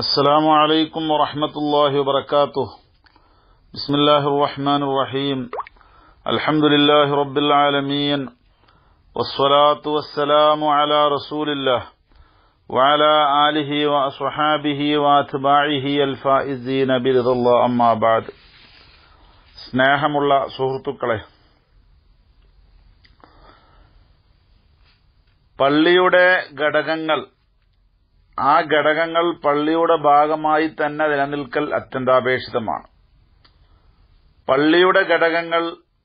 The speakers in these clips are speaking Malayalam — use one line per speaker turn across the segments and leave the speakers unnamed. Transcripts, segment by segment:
السلام عليكم ورحمة الله وبركاته بسم الله الرحمن الرحيم الحمد لله رب العالمين والصلاة والسلام على رسول الله وعلى آله وأصحابه وأتباعه الفائزين برضا الله أما بعد സ്നേഹമുള്ള സുഹൃത്തുക്കളെ പള്ളിയുടെ ഘടകങ്ങൾ ആ ഘടകങ്ങൾ പള്ളിയുടെ ഭാഗമായി തന്നെ നിലനിൽക്കൽ അത്യന്താപേക്ഷിതമാണ് പള്ളിയുടെ ഘടകങ്ങൾ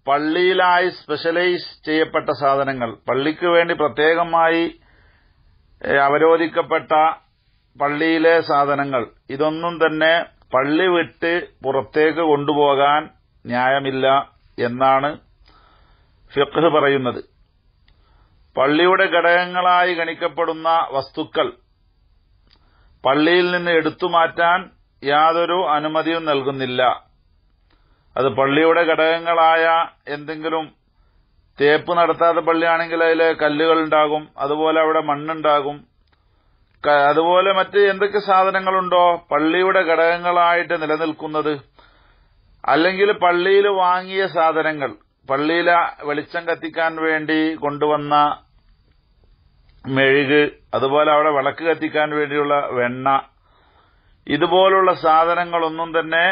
പള്ളിയിലായി സ്പെഷ്യലൈസ് ചെയ്യപ്പെട്ട സാധനങ്ങൾ പള്ളിക്ക് വേണ്ടി പ്രത്യേകമായി അവരോധിക്കപ്പെട്ട പള്ളിയിലെ സാധനങ്ങൾ ഇതൊന്നും തന്നെ പള്ളി വിട്ട് പുറത്തേക്ക് കൊണ്ടുപോകാൻ ന്യായമില്ല എന്നാണ് ഫിഖ് പറയുന്നത് പള്ളിയുടെ ഘടകങ്ങളായി ഗണിക്കപ്പെടുന്ന വസ്തുക്കൾ പള്ളിയിൽ നിന്ന് എടുത്തു മാറ്റാൻ യാതൊരു അനുമതിയും നൽകുന്നില്ല അത് പള്ളിയുടെ ഘടകങ്ങളായ എന്തെങ്കിലും തേപ്പ് നടത്താത്ത പള്ളിയാണെങ്കിൽ അതിൽ കല്ലുകൾ ഉണ്ടാകും അതുപോലെ അവിടെ മണ്ണുണ്ടാകും അതുപോലെ മറ്റ് എന്തൊക്കെ സാധനങ്ങളുണ്ടോ പള്ളിയുടെ ഘടകങ്ങളായിട്ട് നിലനിൽക്കുന്നത് അല്ലെങ്കിൽ പള്ളിയിൽ വാങ്ങിയ സാധനങ്ങൾ പള്ളിയിലെ വെളിച്ചം കത്തിക്കാൻ വേണ്ടി കൊണ്ടുവന്ന മെഴുക് അതുപോലെ അവിടെ വിളക്ക് കത്തിക്കാൻ വേണ്ടിയുള്ള വെണ്ണ ഇതുപോലുള്ള സാധനങ്ങളൊന്നും തന്നെ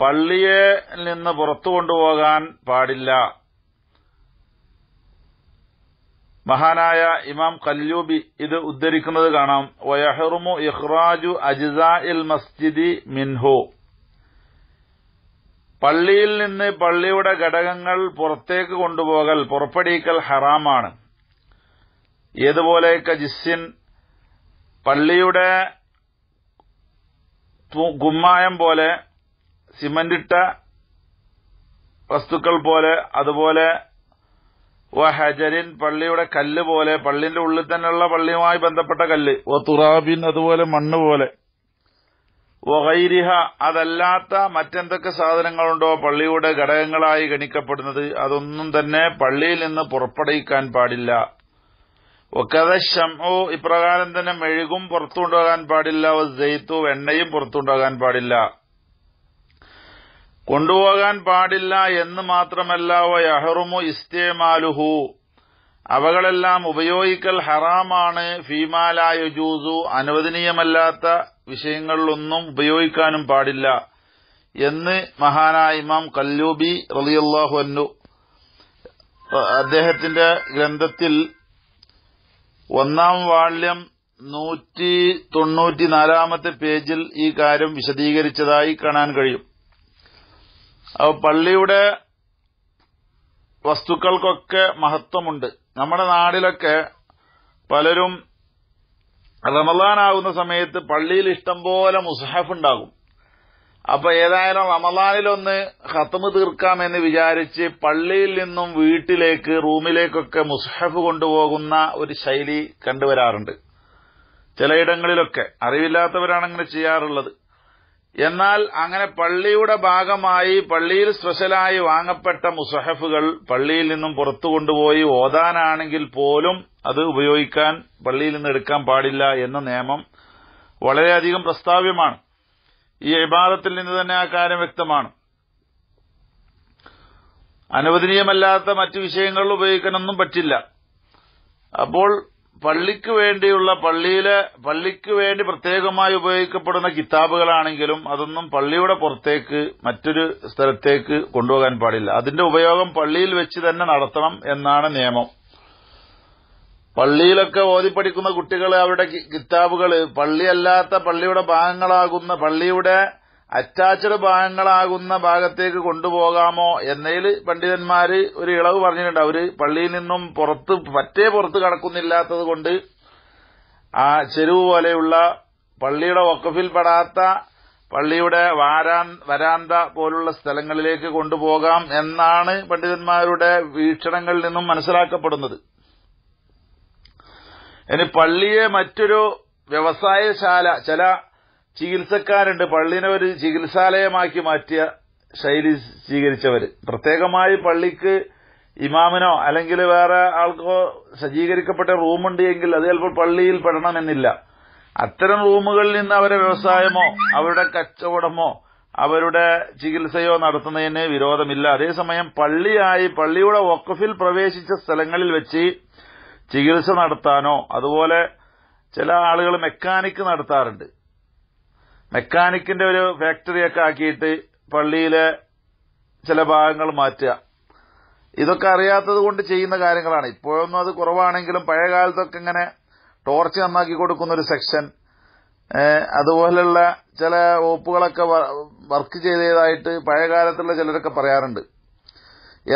പള്ളിയെ നിന്ന് പുറത്തു കൊണ്ടുപോകാൻ പാടില്ല മഹാനായ ഇമാം കല്യൂബി ഇത് ഉദ്ധരിക്കുന്നത് കാണാം വയഹറുമു ഇഹ്റാജു അജിസ ഇൽ മസ്ജിദി മിൻഹു പള്ളിയിൽ നിന്ന് പള്ളിയുടെ ഘടകങ്ങൾ പുറത്തേക്ക് കൊണ്ടുപോകൽ പുറപ്പെടുവിക്കൽ ഹറാമാണ് ഏതുപോലെ ജിസ്സിൻ പള്ളിയുടെ ഗുമ്മായം പോലെ സിമന്റിട്ട വസ്തുക്കൾ പോലെ അതുപോലെ വ ഹജരിൻ പള്ളിയുടെ കല്ല് പോലെ പള്ളിന്റെ ഉള്ളിൽ തന്നെയുള്ള പള്ളിയുമായി ബന്ധപ്പെട്ട കല്ല് വ തുറാബിൻ അതുപോലെ മണ്ണ് പോലെ ഒഹൈരിഹ അതല്ലാത്ത മറ്റെന്തൊക്കെ സാധനങ്ങളുണ്ടോ പള്ളിയുടെ ഘടകങ്ങളായി ഗണിക്കപ്പെടുന്നത് അതൊന്നും തന്നെ പള്ളിയിൽ നിന്ന് പുറപ്പെടുവിക്കാൻ പാടില്ല ഒക്കെ ഷംഉ ഇപ്രകാരം തന്നെ മെഴുകും പുറത്തുകൊണ്ടുപോകാൻ പാടില്ല ജെയ്ത്തു എണ്ണയും പുറത്തുകൊണ്ടുപോകാൻ പാടില്ല കൊണ്ടുപോകാൻ പാടില്ല എന്ന് മാത്രമല്ല യഹറുമു ഇസ്തേമാലുഹു അവകളെല്ലാം ഉപയോഗിക്കൽ ഹറാമാണ് ഫീമാലായുജൂസു അനുവദനീയമല്ലാത്ത വിഷയങ്ങളിലൊന്നും ഉപയോഗിക്കാനും പാടില്ല എന്ന് മഹാനായ ഇമാം കല്ലൂബി റളിയല്ലാഹു അദ്ദേഹത്തിന്റെ ഗ്രന്ഥത്തിൽ ഒന്നാം വാള്യം നൂറ്റി തൊണ്ണൂറ്റിനാലാമത്തെ പേജിൽ ഈ കാര്യം വിശദീകരിച്ചതായി കാണാൻ കഴിയും പള്ളിയുടെ വസ്തുക്കൾക്കൊക്കെ മഹത്വമുണ്ട് നമ്മുടെ നാടിലൊക്കെ പലരും റമദാനാകുന്ന സമയത്ത് പള്ളിയിൽ ഇഷ്ടംപോലെ മുസഹഫ് ഉണ്ടാകും അപ്പൊ ഏതായാലും റമലാനിലൊന്ന് ഹത്തമ് തീർക്കാമെന്ന് വിചാരിച്ച് പള്ളിയിൽ നിന്നും വീട്ടിലേക്ക് റൂമിലേക്കൊക്കെ മുസ്ഹഫ് കൊണ്ടുപോകുന്ന ഒരു ശൈലി കണ്ടുവരാറുണ്ട് ചിലയിടങ്ങളിലൊക്കെ അറിവില്ലാത്തവരാണ് അങ്ങനെ ചെയ്യാറുള്ളത് എന്നാൽ അങ്ങനെ പള്ളിയുടെ ഭാഗമായി പള്ളിയിൽ സ്പെഷ്യലായി വാങ്ങപ്പെട്ട മുസഹഫുകൾ പള്ളിയിൽ നിന്നും പുറത്തു കൊണ്ടുപോയി ഓതാനാണെങ്കിൽ പോലും അത് ഉപയോഗിക്കാൻ പള്ളിയിൽ നിന്ന് എടുക്കാൻ പാടില്ല എന്ന നിയമം വളരെയധികം പ്രസ്താവ്യമാണ് ഈ ഇബാദത്തിൽ നിന്ന് തന്നെ ആ കാര്യം വ്യക്തമാണ് അനുവദനീയമല്ലാത്ത മറ്റു വിഷയങ്ങളിൽ ഉപയോഗിക്കാനൊന്നും പറ്റില്ല അപ്പോൾ പള്ളിക്ക് വേണ്ടിയുള്ള പള്ളിയിലെ പള്ളിക്ക് വേണ്ടി പ്രത്യേകമായി ഉപയോഗിക്കപ്പെടുന്ന കിതാബുകളാണെങ്കിലും അതൊന്നും പള്ളിയുടെ പുറത്തേക്ക് മറ്റൊരു സ്ഥലത്തേക്ക് കൊണ്ടുപോകാൻ പാടില്ല അതിന്റെ ഉപയോഗം പള്ളിയിൽ വെച്ച് തന്നെ നടത്തണം എന്നാണ് നിയമം പള്ളിയിലൊക്കെ ഓതി കുട്ടികൾ അവരുടെ കിതാബുകൾ പള്ളിയല്ലാത്ത പള്ളിയുടെ ഭാഗങ്ങളാകുന്ന പള്ളിയുടെ അറ്റാച്ച്ഡ് ഭാഗങ്ങളാകുന്ന ഭാഗത്തേക്ക് കൊണ്ടുപോകാമോ എന്നതിൽ പണ്ഡിതന്മാര് ഒരു ഇളവ് പറഞ്ഞിട്ടുണ്ട് അവര് പള്ളിയിൽ നിന്നും പുറത്ത് പറ്റേ പുറത്ത് കടക്കുന്നില്ലാത്തത് കൊണ്ട് ആ ചെരുവ് പോലെയുള്ള പള്ളിയുടെ ഒക്കഫിൽ പെടാത്ത പള്ളിയുടെ വരാന്ത പോലുള്ള സ്ഥലങ്ങളിലേക്ക് കൊണ്ടുപോകാം എന്നാണ് പണ്ഡിതന്മാരുടെ വീക്ഷണങ്ങളിൽ നിന്നും മനസ്സിലാക്കപ്പെടുന്നത് ഇനി പള്ളിയെ മറ്റൊരു വ്യവസായശാല ചില ചികിത്സക്കാരുണ്ട് പള്ളിനെ ഒരു ചികിത്സാലയമാക്കി മാറ്റിയ ശൈലി സ്വീകരിച്ചവര് പ്രത്യേകമായി പള്ളിക്ക് ഇമാമിനോ അല്ലെങ്കിൽ വേറെ ആൾക്കോ സജ്ജീകരിക്കപ്പെട്ട റൂമുണ്ട് എങ്കിൽ അത് ചിലപ്പോൾ പള്ളിയിൽ പെടണമെന്നില്ല അത്തരം റൂമുകളിൽ നിന്ന് അവരെ വ്യവസായമോ അവരുടെ കച്ചവടമോ അവരുടെ ചികിത്സയോ നടത്തുന്നതിന് വിരോധമില്ല അതേസമയം പള്ളിയായി പള്ളിയുടെ വക്കഫിൽ പ്രവേശിച്ച സ്ഥലങ്ങളിൽ വെച്ച് ചികിത്സ നടത്താനോ അതുപോലെ ചില ആളുകൾ മെക്കാനിക്ക് നടത്താറുണ്ട് മെക്കാനിക്കിന്റെ ഒരു ഫാക്ടറിയൊക്കെ ആക്കിയിട്ട് പള്ളിയിലെ ചില ഭാഗങ്ങൾ മാറ്റുക ഇതൊക്കെ അറിയാത്തത് കൊണ്ട് ചെയ്യുന്ന കാര്യങ്ങളാണ് ഇപ്പോഴൊന്നും അത് കുറവാണെങ്കിലും പഴയ കാലത്തൊക്കെ ഇങ്ങനെ ടോർച്ച് നന്നാക്കി കൊടുക്കുന്ന ഒരു സെക്ഷൻ അതുപോലെയുള്ള ചില വകുപ്പുകളൊക്കെ വർക്ക് ചെയ്തതായിട്ട് പഴയ കാലത്തുള്ള ചിലരൊക്കെ പറയാറുണ്ട്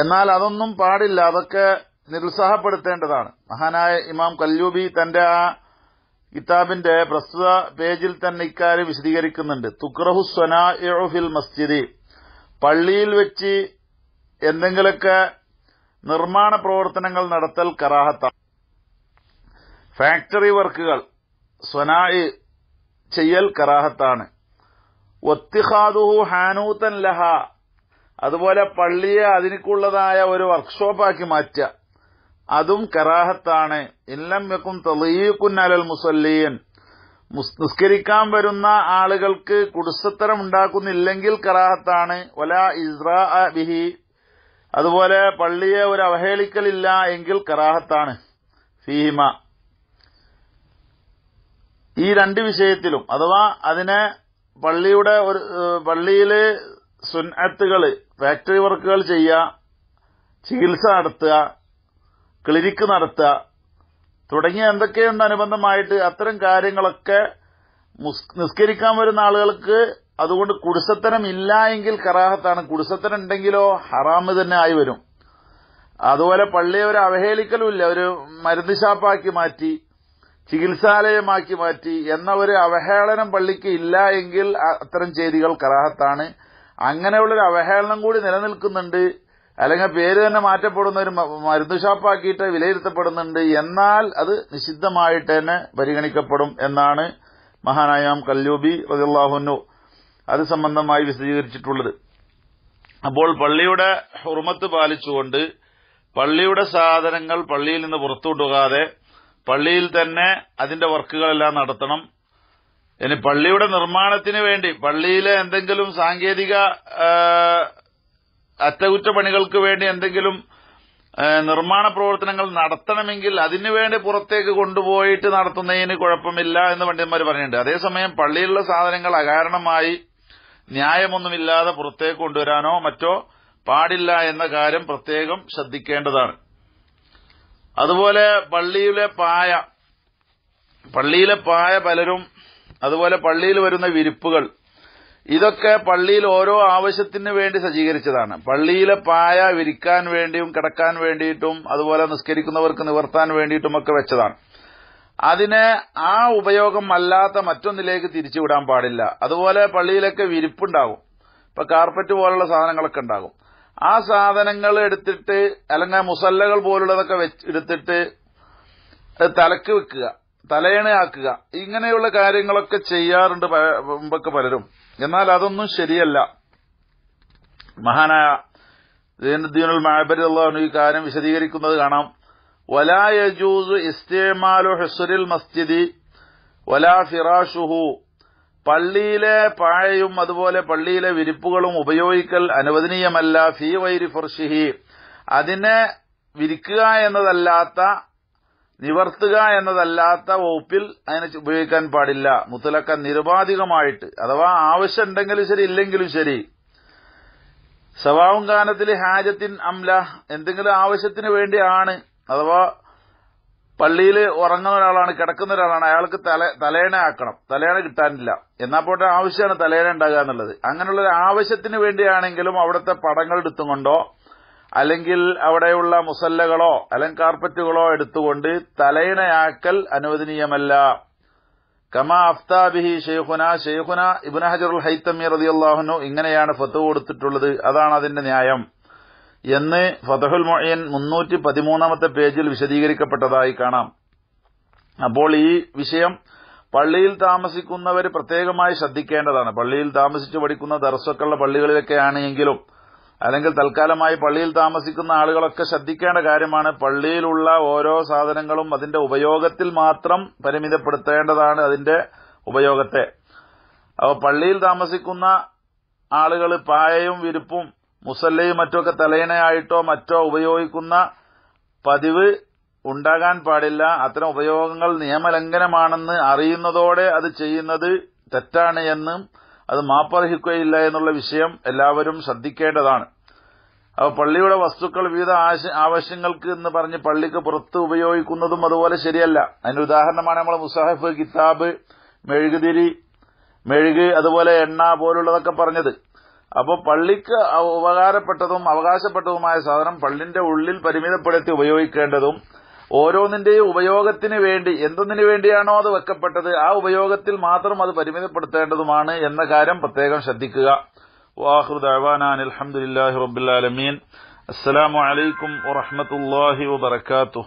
എന്നാൽ അതൊന്നും പാടില്ല അതൊക്കെ നിരുത്സാഹപ്പെടുത്തേണ്ടതാണ് മഹാനായ ഇമാം കല്യൂബി തന്റെ ആ കിതാബിന്റെ പ്രസ്തുത പേജിൽ തന്നെ ഇക്കാര്യം വിശദീകരിക്കുന്നുണ്ട് തുക്രഹു ഫിൽ മസ്ജിദി പള്ളിയിൽ വെച്ച് എന്തെങ്കിലുമൊക്കെ നിർമ്മാണ പ്രവർത്തനങ്ങൾ നടത്തൽ കറാഹത്ത ഫാക്ടറി വർക്കുകൾ സ്വനായി ചെയ്യൽ കറാഹത്താണ് ഒത്തിഹാദുഹു ഹാനൂത്തൻ ലഹ അതുപോലെ പള്ളിയെ അതിനുള്ളതായ ഒരു വർക്ക്ഷോപ്പാക്കി മാറ്റുക അതും കറാഹത്താണ് എല്ലാം വെക്കും അലൽ മുസല്ലീൻ നിസ്കരിക്കാൻ വരുന്ന ആളുകൾക്ക് കുടുസത്തരം ഉണ്ടാക്കുന്നില്ലെങ്കിൽ കറാഹത്താണ് വല ഇസ്രാ ബിഹി അതുപോലെ പള്ളിയെ ഒരു അവഹേളിക്കലില്ല എങ്കിൽ കറാഹത്താണ് ഫീഹിമ ഈ രണ്ട് വിഷയത്തിലും അഥവാ അതിനെ പള്ളിയുടെ ഒരു പള്ളിയില് സുന്നത്തുകൾ ഫാക്ടറി വർക്കുകൾ ചെയ്യുക ചികിത്സ നടത്തുക ക്ലിനിക്ക് നടത്തുക തുടങ്ങിയ എന്തൊക്കെയുണ്ട് അനുബന്ധമായിട്ട് അത്തരം കാര്യങ്ങളൊക്കെ നിസ്കരിക്കാൻ വരുന്ന ആളുകൾക്ക് അതുകൊണ്ട് കുടിസത്തനം ഇല്ല എങ്കിൽ കറാഹത്താണ് കുടിസത്തനം ഉണ്ടെങ്കിലോ ഹറാമ് തന്നെ ആയി വരും അതുപോലെ പള്ളിയെ ഒരു അവഹേളിക്കലുമില്ല ഒരു മരുന്ന് ഷാപ്പാക്കി മാറ്റി ചികിത്സാലയമാക്കി മാറ്റി എന്ന ഒരു അവഹേളനം പള്ളിക്ക് ഇല്ല എങ്കിൽ അത്തരം ചെയ്തികൾ കറാഹത്താണ് അങ്ങനെയുള്ളൊരു അവഹേളനം കൂടി നിലനിൽക്കുന്നുണ്ട് അല്ലെങ്കിൽ പേര് തന്നെ മാറ്റപ്പെടുന്ന ഒരു മരുന്ന് ഷാപ്പാക്കിയിട്ട് വിലയിരുത്തപ്പെടുന്നുണ്ട് എന്നാൽ അത് നിഷിദ്ധമായിട്ട് തന്നെ പരിഗണിക്കപ്പെടും എന്നാണ് മഹാനായാം കല്ലൂബി റതിള്ളാഹുന്നു അത് സംബന്ധമായി വിശദീകരിച്ചിട്ടുള്ളത് അപ്പോൾ പള്ളിയുടെ ഹുർമത്ത് പാലിച്ചുകൊണ്ട് പള്ളിയുടെ സാധനങ്ങൾ പള്ളിയിൽ നിന്ന് പുറത്തുവിടുകാതെ പള്ളിയിൽ തന്നെ അതിന്റെ വർക്കുകളെല്ലാം നടത്തണം ഇനി പള്ളിയുടെ നിർമ്മാണത്തിന് വേണ്ടി പള്ളിയിലെ എന്തെങ്കിലും സാങ്കേതിക അറ്റകുറ്റപ്പണികൾക്ക് വേണ്ടി എന്തെങ്കിലും നിർമ്മാണ പ്രവർത്തനങ്ങൾ നടത്തണമെങ്കിൽ അതിനുവേണ്ടി പുറത്തേക്ക് കൊണ്ടുപോയിട്ട് നടത്തുന്നതിന് കുഴപ്പമില്ല എന്ന് പണ്ഡിതന്മാർ പറയുന്നുണ്ട് അതേസമയം പള്ളിയിലുള്ള സാധനങ്ങൾ അകാരണമായി ന്യായമൊന്നുമില്ലാതെ പുറത്തേക്ക് കൊണ്ടുവരാനോ മറ്റോ പാടില്ല എന്ന കാര്യം പ്രത്യേകം ശ്രദ്ധിക്കേണ്ടതാണ് അതുപോലെ പള്ളിയിലെ പായ പള്ളിയിലെ പായ പലരും അതുപോലെ പള്ളിയിൽ വരുന്ന വിരിപ്പുകൾ ഇതൊക്കെ പള്ളിയിൽ ഓരോ ആവശ്യത്തിന് വേണ്ടി സജ്ജീകരിച്ചതാണ് പള്ളിയിലെ പായ വിരിക്കാൻ വേണ്ടിയും കിടക്കാൻ വേണ്ടിയിട്ടും അതുപോലെ നിസ്കരിക്കുന്നവർക്ക് നിവർത്താൻ വേണ്ടിയിട്ടും ഒക്കെ വെച്ചതാണ് അതിനെ ആ ഉപയോഗം അല്ലാത്ത മറ്റൊന്നിലേക്ക് തിരിച്ചുവിടാൻ പാടില്ല അതുപോലെ പള്ളിയിലൊക്കെ വിരിപ്പുണ്ടാകും ഇപ്പൊ കാർപ്പറ്റ് പോലുള്ള സാധനങ്ങളൊക്കെ ഉണ്ടാകും ആ സാധനങ്ങൾ എടുത്തിട്ട് അല്ലെങ്കിൽ മുസല്ലകൾ പോലുള്ളതൊക്കെ എടുത്തിട്ട് തലക്ക് വെക്കുക തലയണയാക്കുക ഇങ്ങനെയുള്ള കാര്യങ്ങളൊക്കെ ചെയ്യാറുണ്ട് മുമ്പൊക്കെ പലരും എന്നാൽ അതൊന്നും ശരിയല്ല മഹാനായ ദീനുൽ മഹബരി അള്ളാഹു ഈ കാര്യം വിശദീകരിക്കുന്നത് കാണാം വലായജൂസു ഇസ്തേമാലു ഹെസുരിൽ മസ്ജിദി വലാ ഫിറാഷുഹു പള്ളിയിലെ പാഴയും അതുപോലെ പള്ളിയിലെ വിരിപ്പുകളും ഉപയോഗിക്കൽ അനുവദനീയമല്ല ഫീ വൈരി ഫുർഷിഹി അതിനെ വിരിക്കുക എന്നതല്ലാത്ത നിവർത്തുക എന്നതല്ലാത്ത വകുപ്പിൽ അതിനെ ഉപയോഗിക്കാൻ പാടില്ല മുത്തലക്ക നിരുപാധികമായിട്ട് അഥവാ ആവശ്യമുണ്ടെങ്കിലും ശരി ഇല്ലെങ്കിലും ശരി സ്വഭാവം കാനത്തിൽ ഹാജത്തിൻ അംല എന്തെങ്കിലും ആവശ്യത്തിന് വേണ്ടിയാണ് അഥവാ പള്ളിയിൽ ഉറങ്ങുന്ന ഒരാളാണ് കിടക്കുന്ന ഒരാളാണ് അയാൾക്ക് തല തലേണ ആക്കണം തലേണ കിട്ടാനില്ല എന്നാ പോട്ടെ ആവശ്യമാണ് തലേണ ഉണ്ടാകുക എന്നുള്ളത് അങ്ങനെയുള്ള ആവശ്യത്തിന് വേണ്ടിയാണെങ്കിലും അവിടുത്തെ പടങ്ങൾ എടുത്തുകൊണ്ടോ അല്ലെങ്കിൽ അവിടെയുള്ള മുസല്ലകളോ അല്ലെങ്കിൽ കാർപ്പറ്റുകളോ എടുത്തുകൊണ്ട് തലയിണയാക്കൽ അനുവദനീയമല്ല കമാ അഫ്താബിഹി ഷെയ്ഖുന ഷെയ്ഖുന ഇബുന ഹജറുൽ ഹൈത്തമി റതിയല്ലാഹുനു ഇങ്ങനെയാണ് ഫത്ത് കൊടുത്തിട്ടുള്ളത് അതാണ് അതിന്റെ ന്യായം എന്ന് ഫതഹുൽ മൊഴിയൻ മുന്നൂറ്റി പതിമൂന്നാമത്തെ പേജിൽ വിശദീകരിക്കപ്പെട്ടതായി കാണാം അപ്പോൾ ഈ വിഷയം പള്ളിയിൽ താമസിക്കുന്നവർ പ്രത്യേകമായി ശ്രദ്ധിക്കേണ്ടതാണ് പള്ളിയിൽ താമസിച്ചു പഠിക്കുന്ന ദർസൊക്കെയുള്ള പള്ളികളിലൊക്കെയാണെങ്കിലും എങ്കിലും അല്ലെങ്കിൽ തൽക്കാലമായി പള്ളിയിൽ താമസിക്കുന്ന ആളുകളൊക്കെ ശ്രദ്ധിക്കേണ്ട കാര്യമാണ് പള്ളിയിലുള്ള ഓരോ സാധനങ്ങളും അതിന്റെ ഉപയോഗത്തിൽ മാത്രം പരിമിതപ്പെടുത്തേണ്ടതാണ് അതിന്റെ ഉപയോഗത്തെ അപ്പോൾ പള്ളിയിൽ താമസിക്കുന്ന ആളുകൾ പായയും വിരിപ്പും മുസല്ലയും മറ്റൊക്കെ തലയിണയായിട്ടോ മറ്റോ ഉപയോഗിക്കുന്ന പതിവ് ഉണ്ടാകാൻ പാടില്ല അത്തരം ഉപയോഗങ്ങൾ നിയമലംഘനമാണെന്ന് അറിയുന്നതോടെ അത് ചെയ്യുന്നത് തെറ്റാണ് എന്നും അത് മാപ്പർഹിക്കുകയില്ല എന്നുള്ള വിഷയം എല്ലാവരും ശ്രദ്ധിക്കേണ്ടതാണ് അപ്പോൾ പള്ളിയുടെ വസ്തുക്കൾ വിവിധ ആവശ്യങ്ങൾക്ക് എന്ന് പറഞ്ഞ് പള്ളിക്ക് പുറത്ത് ഉപയോഗിക്കുന്നതും അതുപോലെ ശരിയല്ല അതിന് ഉദാഹരണമാണ് നമ്മൾ മുസാഹിഫ് കിതാബ് മെഴുകുതിരി മെഴുക് അതുപോലെ എണ്ണ പോലുള്ളതൊക്കെ പറഞ്ഞത് അപ്പോൾ പള്ളിക്ക് ഉപകാരപ്പെട്ടതും അവകാശപ്പെട്ടതുമായ സാധനം പള്ളിന്റെ ഉള്ളിൽ പരിമിതപ്പെടുത്തി ഉപയോഗിക്കേണ്ടതും ഓരോന്നിന്റെയും ഉപയോഗത്തിന് വേണ്ടി എന്തെന്നിനു വേണ്ടിയാണോ അത് വെക്കപ്പെട്ടത് ആ ഉപയോഗത്തിൽ മാത്രം അത് പരിമിതപ്പെടുത്തേണ്ടതുമാണ് എന്ന കാര്യം പ്രത്യേകം ശ്രദ്ധിക്കുക അലഹമുല്ലാഹി റബുലമീൻ അസ്സലാമലൈക്കും വറഹമത്തല്ലാഹി വബർക്കാത്തു